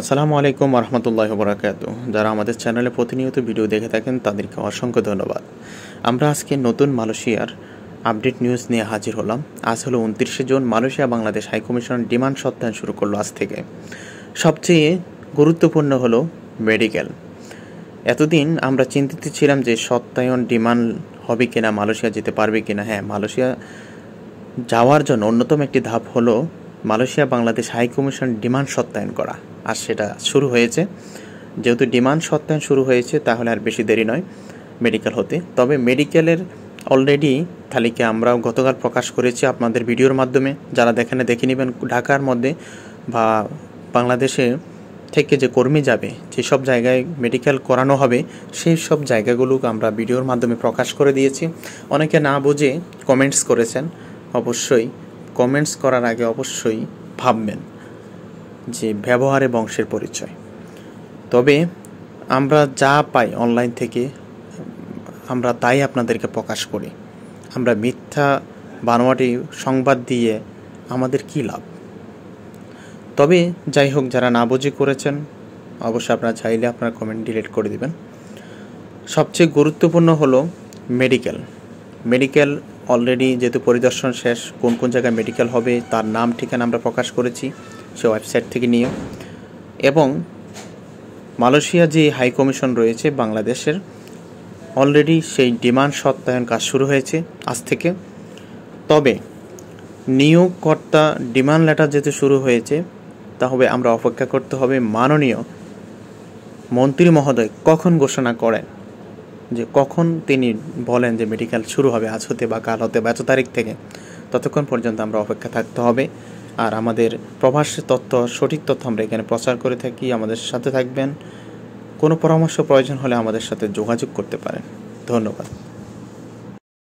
আসসালামু আলাইকুম রহমতুল্লাহ বরাকাত যারা আমাদের চ্যানেলে প্রতিনিয়ত ভিডিও দেখে থাকেন তাদেরকে অসংখ্য ধন্যবাদ আমরা আজকে নতুন মালয়েশিয়ার আপডেট নিউজ নিয়ে হাজির হলাম আজ হলো উনত্রিশে June Malaysia Bangladesh high commission demand সত্যায়ন শুরু করলো আজ থেকে সবচেয়ে গুরুত্বপূর্ণ হলো মেডিকেল এতদিন আমরা চিন্তিত ছিলাম যে সত্যায়ন ডিমান্ড হবে কিনা মালয়েশিয়া যেতে পারবে কিনা হ্যাঁ মালয়েশিয়া যাওয়ার জন্য অন্যতম একটি ধাপ হলো মালয়েশিয়া বাংলাদেশ হাইকমিশন ডিমান্ড সত্যায়ন করা আর সেটা শুরু হয়েছে যেহেতু ডিমান্ড সত্ত্বেও শুরু হয়েছে তাহলে আর বেশি দেরি নয় মেডিকেল হতে তবে মেডিকেলের অলরেডি তালিকা আমরা গতকাল প্রকাশ করেছি আপনাদের ভিডিওর মাধ্যমে যারা দেখেন দেখে নেবেন ঢাকার মধ্যে বা বাংলাদেশে থেকে যে কর্মী যাবে যেসব জায়গায় মেডিকেল করানো হবে সেই সব জায়গাগুলো আমরা ভিডিওর মাধ্যমে প্রকাশ করে দিয়েছি অনেকে না বুঝে কমেন্টস করেছেন অবশ্যই কমেন্টস করার আগে অবশ্যই ভাববেন যে ব্যবহারে বংশের পরিচয় তবে আমরা যা পাই অনলাইন থেকে আমরা তাই আপনাদেরকে প্রকাশ করি আমরা মিথ্যা বানোয়াটি সংবাদ দিয়ে আমাদের কী লাভ তবে যাই হোক যারা না বুঝে করেছেন অবশ্যই আপনারা চাইলে আপনার কমেন্ট ডিলিট করে দিবেন সবচেয়ে গুরুত্বপূর্ণ হলো মেডিকেল মেডিকেল অলরেডি যেহেতু পরিদর্শন শেষ কোন কোন জায়গায় মেডিকেল হবে তার নাম ঠিকানা আমরা প্রকাশ করেছি সে ওয়েবসাইট থেকে নিও এবং মালয়েশিয়া যে হাই কমিশন রয়েছে বাংলাদেশের অলরেডি সেই ডিমান্ড সত্যায়ন কাজ শুরু হয়েছে আজ থেকে তবে নিয়োগকর্তা ডিমান্ড লেটার যেতে শুরু হয়েছে তা হবে আমরা অপেক্ষা করতে হবে মাননীয় মন্ত্রী মহোদয় কখন ঘোষণা করেন যে কখন তিনি বলেন যে মেডিকেল শুরু হবে আজ হতে বা কাল হতে বা এত তারিখ থেকে ততক্ষণ পর্যন্ত আমরা অপেক্ষা থাকতে হবে আর আমাদের প্রভাসের তথ্য সঠিক তথ্য আমরা এখানে প্রচার করে থাকি আমাদের সাথে থাকবেন কোনো পরামর্শ প্রয়োজন হলে আমাদের সাথে যোগাযোগ করতে পারেন ধন্যবাদ